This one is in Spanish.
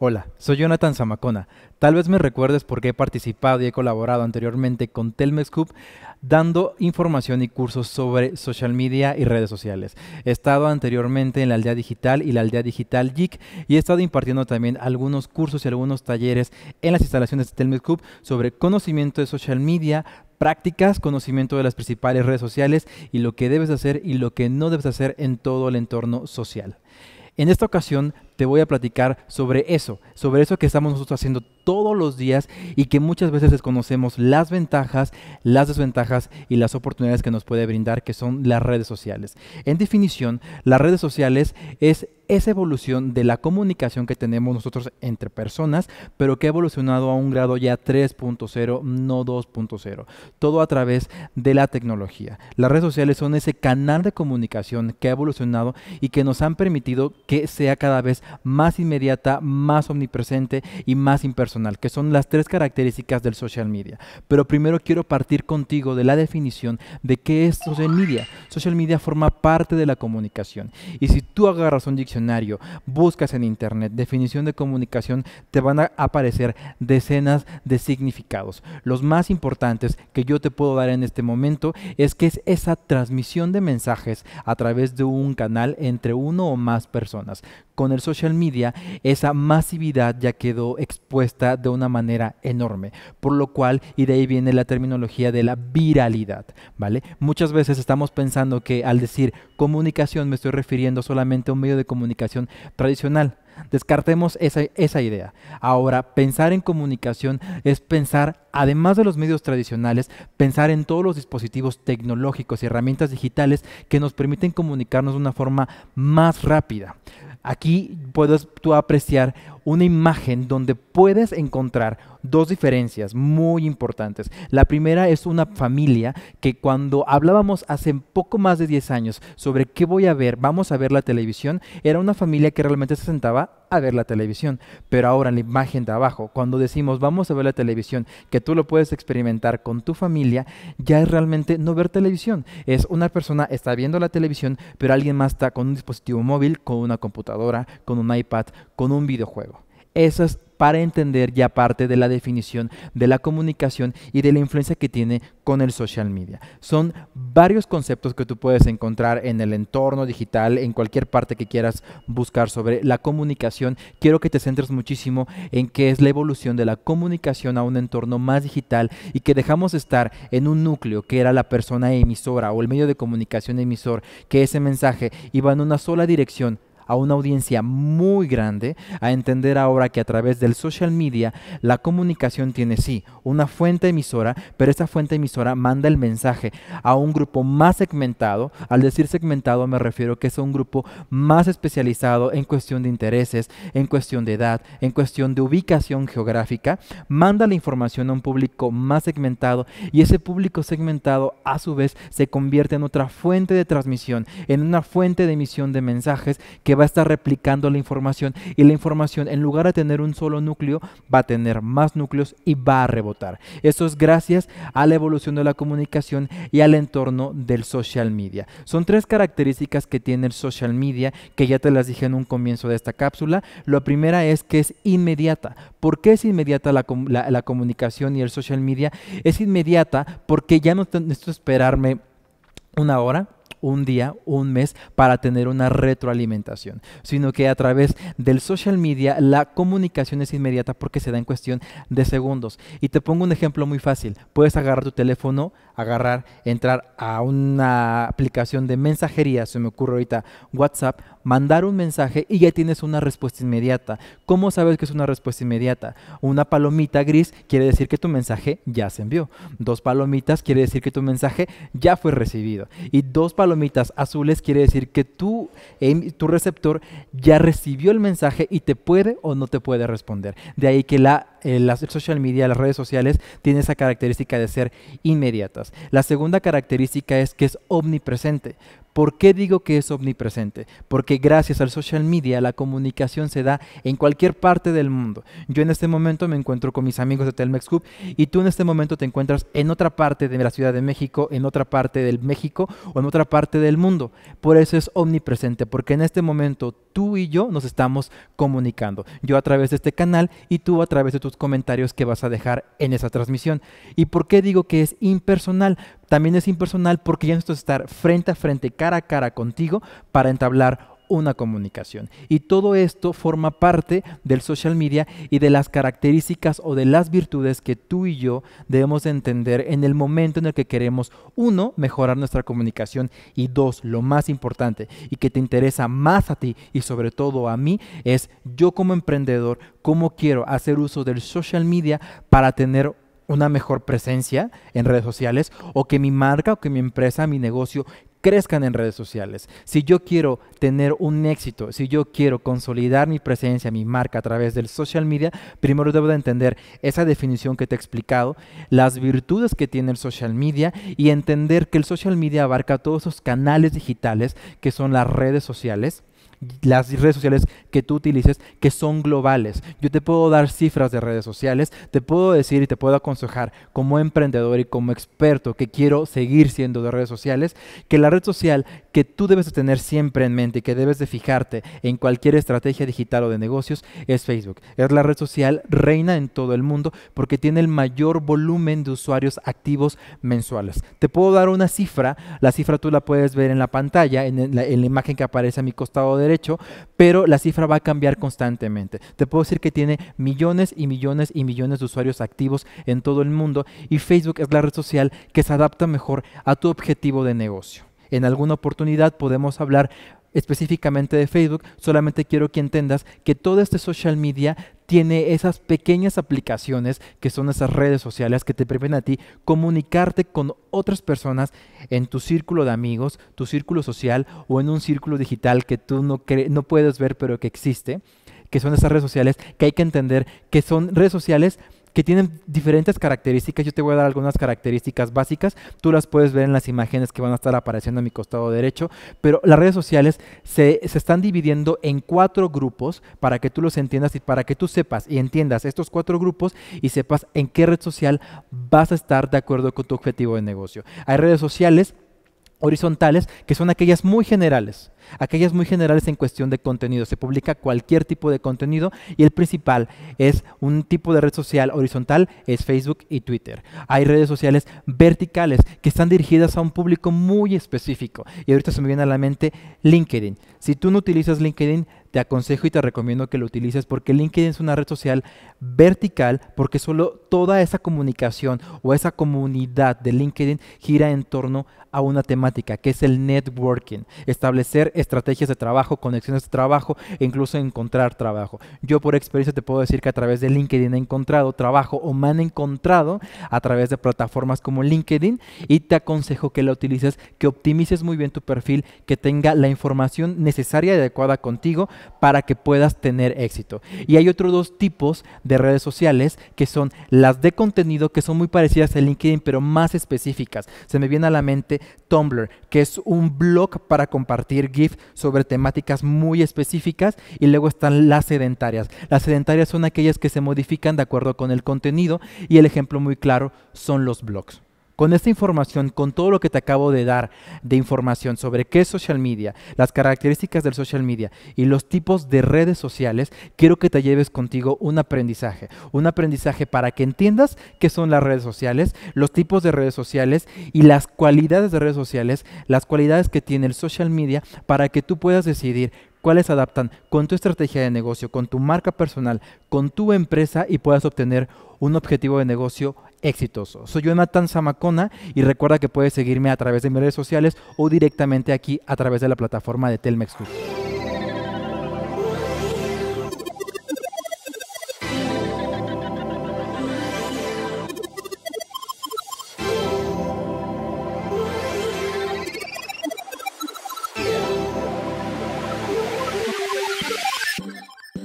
Hola, soy Jonathan Zamacona. Tal vez me recuerdes porque he participado y he colaborado anteriormente con Telmex dando información y cursos sobre social media y redes sociales. He estado anteriormente en la Aldea Digital y la Aldea Digital Geek y he estado impartiendo también algunos cursos y algunos talleres en las instalaciones de Telmex sobre conocimiento de social media, prácticas, conocimiento de las principales redes sociales y lo que debes hacer y lo que no debes hacer en todo el entorno social. En esta ocasión te voy a platicar sobre eso, sobre eso que estamos nosotros haciendo todos los días y que muchas veces desconocemos las ventajas, las desventajas y las oportunidades que nos puede brindar, que son las redes sociales. En definición, las redes sociales es esa evolución de la comunicación que tenemos nosotros entre personas, pero que ha evolucionado a un grado ya 3.0, no 2.0. Todo a través de la tecnología. Las redes sociales son ese canal de comunicación que ha evolucionado y que nos han permitido que sea cada vez más inmediata, más omnipresente y más impersonal, que son las tres características del social media. Pero primero quiero partir contigo de la definición de qué es social media. Social media forma parte de la comunicación. Y si tú agarras un diccionario, buscas en internet definición de comunicación, te van a aparecer decenas de significados. Los más importantes que yo te puedo dar en este momento es que es esa transmisión de mensajes a través de un canal entre uno o más personas. Con el social media, esa masividad ya quedó expuesta de una manera enorme, por lo cual, y de ahí viene la terminología de la viralidad, ¿vale? Muchas veces estamos pensando que al decir comunicación me estoy refiriendo solamente a un medio de comunicación tradicional. Descartemos esa, esa, idea. Ahora, pensar en comunicación es pensar, además de los medios tradicionales, pensar en todos los dispositivos tecnológicos y herramientas digitales que nos permiten comunicarnos de una forma más rápida. Aquí puedes tú apreciar una imagen donde puedes encontrar dos diferencias muy importantes. La primera es una familia que cuando hablábamos hace poco más de 10 años sobre qué voy a ver, vamos a ver la televisión, era una familia que realmente se sentaba a ver la televisión. Pero ahora en la imagen de abajo, cuando decimos vamos a ver la televisión, que tú lo puedes experimentar con tu familia, ya es realmente no ver televisión. Es una persona está viendo la televisión, pero alguien más está con un dispositivo móvil, con una computadora, con un iPad, con un videojuego. Esas para entender ya parte de la definición de la comunicación y de la influencia que tiene con el social media. Son varios conceptos que tú puedes encontrar en el entorno digital, en cualquier parte que quieras buscar sobre la comunicación. Quiero que te centres muchísimo en qué es la evolución de la comunicación a un entorno más digital y que dejamos estar en un núcleo que era la persona emisora o el medio de comunicación emisor, que ese mensaje iba en una sola dirección a una audiencia muy grande, a entender ahora que a través del social media la comunicación tiene sí una fuente emisora, pero esa fuente emisora manda el mensaje a un grupo más segmentado. Al decir segmentado me refiero que es un grupo más especializado en cuestión de intereses, en cuestión de edad, en cuestión de ubicación geográfica. Manda la información a un público más segmentado y ese público segmentado a su vez se convierte en otra fuente de transmisión, en una fuente de emisión de mensajes que va a estar replicando la información y la información en lugar de tener un solo núcleo va a tener más núcleos y va a rebotar. Eso es gracias a la evolución de la comunicación y al entorno del social media. Son tres características que tiene el social media que ya te las dije en un comienzo de esta cápsula. La primera es que es inmediata. ¿Por qué es inmediata la, comunicación y el social media? Es inmediata porque ya no necesito esperarme una hora un día, un mes, para tener una retroalimentación, sino que a través del social media la comunicación es inmediata porque se da en cuestión de segundos. Y te pongo un ejemplo muy fácil. Puedes agarrar tu teléfono, agarrar, entrar a una aplicación de mensajería, se me ocurre ahorita WhatsApp, mandar un mensaje y ya tienes una respuesta inmediata. ¿Cómo sabes que es una respuesta inmediata? Una palomita gris quiere decir que tu mensaje ya se envió. Dos palomitas quiere decir que tu mensaje ya fue recibido. Y dos palomitas palomitas azules quiere decir que tú, em, tu receptor ya recibió el mensaje y te puede o no te puede responder. De ahí que la, eh, las social media, las redes sociales, tienen esa característica de ser inmediatas. La segunda característica es que es omnipresente. ¿Por qué digo que es omnipresente? Porque gracias al social media la comunicación se da en cualquier parte del mundo. Yo en este momento me encuentro con mis amigos de Telmex Club y tú en este momento te encuentras en otra parte de la Ciudad de México, en otra parte del México o en otra parte del mundo. Por eso es omnipresente, porque en este momento tú y yo nos estamos comunicando. Yo a través de este canal y tú a través de tus comentarios que vas a dejar en esa transmisión. ¿Y por qué digo que es impersonal? también es impersonal porque ya necesito estar frente a frente, cara a cara contigo para entablar una comunicación. Y todo esto forma parte del social media y de las características o de las virtudes que tú y yo debemos entender en el momento en el que queremos, uno, mejorar nuestra comunicación y dos, lo más importante y que te interesa más a ti y sobre todo a mí, es yo como emprendedor, cómo quiero hacer uso del social media para tener una mejor presencia en redes sociales o que mi marca o que mi empresa, mi negocio crezcan en redes sociales. Si yo quiero tener un éxito, si yo quiero consolidar mi presencia, mi marca a través del social media, primero debo de entender esa definición que te he explicado, las virtudes que tiene el social media y entender que el social media abarca todos esos canales digitales que son las redes sociales las redes sociales que tú utilices que son globales. Yo te puedo dar cifras de redes sociales, te puedo decir y te puedo aconsejar como emprendedor y como experto que quiero seguir siendo de redes sociales, que la red social que tú debes de tener siempre en mente y que debes de fijarte en cualquier estrategia digital o de negocios es Facebook. Es la red social reina en todo el mundo porque tiene el mayor volumen de usuarios activos mensuales. Te puedo dar una cifra, la cifra tú la puedes ver en la pantalla, en la, en la imagen que aparece a mi costado derecho, pero la cifra va a cambiar constantemente. Te puedo decir que tiene millones y millones y millones de usuarios activos en todo el mundo y Facebook es la red social que se adapta mejor a tu objetivo de negocio. En alguna oportunidad podemos hablar específicamente de Facebook, solamente quiero que entendas que todo este social media tiene esas pequeñas aplicaciones que son esas redes sociales que te permiten a ti comunicarte con otras personas en tu círculo de amigos, tu círculo social o en un círculo digital que tú no, no puedes ver pero que existe, que son esas redes sociales que hay que entender que son redes sociales que tienen diferentes características. Yo te voy a dar algunas características básicas. Tú las puedes ver en las imágenes que van a estar apareciendo a mi costado derecho. Pero las redes sociales se, están dividiendo en cuatro grupos para que tú los entiendas y para que tú sepas y entiendas estos cuatro grupos y sepas en qué red social vas a estar de acuerdo con tu objetivo de negocio. Hay redes sociales horizontales, que son aquellas muy generales, aquellas muy generales en cuestión de contenido. Se publica cualquier tipo de contenido y el principal es un tipo de red social horizontal, es Facebook y Twitter. Hay redes sociales verticales que están dirigidas a un público muy específico y ahorita se me viene a la mente LinkedIn. Si tú no utilizas LinkedIn, te aconsejo y te recomiendo que lo utilices porque LinkedIn es una red social vertical porque solo toda esa comunicación o esa comunidad de LinkedIn gira en torno a una temática que es el networking, establecer estrategias de trabajo, conexiones de trabajo e incluso encontrar trabajo. Yo por experiencia te puedo decir que a través de LinkedIn he encontrado trabajo o me han encontrado a través de plataformas como LinkedIn y te aconsejo que lo utilices, que optimices muy bien tu perfil, que tenga la información necesaria y adecuada contigo para que puedas tener éxito. Y hay otros dos tipos de redes sociales que son las de contenido que son muy parecidas a LinkedIn pero más específicas. Se me viene a la mente Tumblr, que es un blog para compartir GIF sobre temáticas muy específicas y luego están las sedentarias. Las sedentarias son aquellas que se modifican de acuerdo con el contenido y el ejemplo muy claro son los blogs. Con esta información, con todo lo que te acabo de dar de información sobre qué es social media, las características del social media y los tipos de redes sociales, quiero que te lleves contigo un aprendizaje. Un aprendizaje para que entiendas qué son las redes sociales, los tipos de redes sociales y las cualidades de redes sociales, las cualidades que tiene el social media para que tú puedas decidir cuáles adaptan con tu estrategia de negocio, con tu marca personal, con tu empresa y puedas obtener un objetivo de negocio exitoso. Soy Jonathan Zamacona y recuerda que puedes seguirme a través de mis redes sociales o directamente aquí a través de la plataforma de Telmex